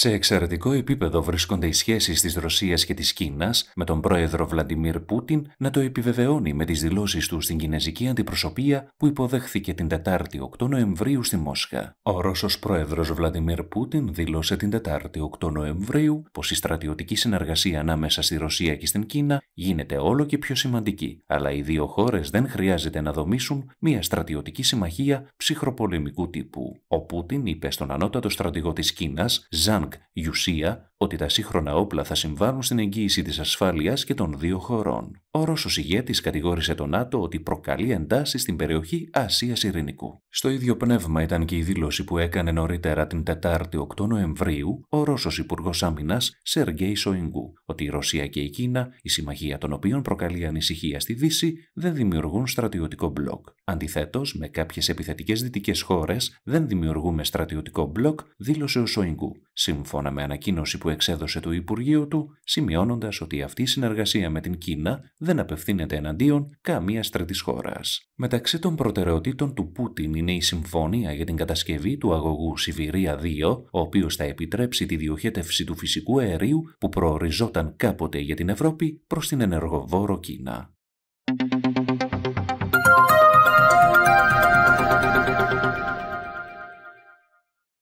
Σε εξαιρετικό επίπεδο βρίσκονται οι σχέσεις της Ρωσίας και της Κίνας, με τον πρόεδρο Βλαντιμίρ Πούτιν να το επιβεβαιώνει με τις δηλώσεις του στην κινέζικη αντιπροσωπεία που υποδέχθηκε την Τετάρτη 8 Νοεμβρίου στη Μόσχα. Ο Ρώσος πρόεδρος Βλαντιμίρ Πούτιν δήλωσε την Τετάρτη 8 Νοεμβρίου πως η στρατιωτική συνεργασία ανάμεσα στη Ρωσία και στην Κίνα γίνεται όλο και πιο σημαντική, αλλά οι δύο χώρες δεν χρειάζεται να δομήσουν μια στρατιωτική συμμαχία ψυχροπολεμικού τύπου. Ο Πούτιν είπε στον ανώτατο στρατηγό της Κίνας, Ζαν Young, ότι τα σύγχρονα όπλα θα συμβάλλουν στην εγγύηση της ασφάλειας και των δύο χωρών. Ο Ρώσος ηγέτης κατηγόρησε τον ΝΑΤΟ ότι προκαλεί εντάσεις στην περιοχή Ασία Ειρηνικού. Στο ίδιο πνεύμα ήταν και η δήλωση που έκανε νωρίτερα την 4η-8ο Νοεμβρίου ο Ρώσος Υπουργός Άμυνας Σεργέη Σόιγκου ότι η 8 Νοεμβρίου ο Ρώσος Υπουργός Άμυνας Σεργέη Σοϊγκού, ότι η Ρωσία και η Κίνα, η συμμαχία των οποίων προκαλεί ανησυχία στη Δύση, δεν δημιουργούν στρατιωτικό μπλοκ. Αντιθέτως, με κάποιες επιθετικές δυτικές χώρες δεν δημιουργούμε στρατιωτικό μπλοκ, δήλωσε ο Σοϊγκού. Σύμφωνα με ανακοίνωση που που εξέδωσε το Υπουργείο του, σημειώνοντας ότι αυτή η συνεργασία με την Κίνα δεν απευθύνεται εναντίον καμίας τρίτης χώρας. Μεταξύ των προτεραιοτήτων του Πούτιν είναι η συμφωνία για την κατασκευή του αγωγού Σιβηρία 2, ο οποίος θα επιτρέψει τη διοχέτευση του φυσικού αερίου που προοριζόταν κάποτε για την Ευρώπη προς την ενεργοβόρο Κίνα.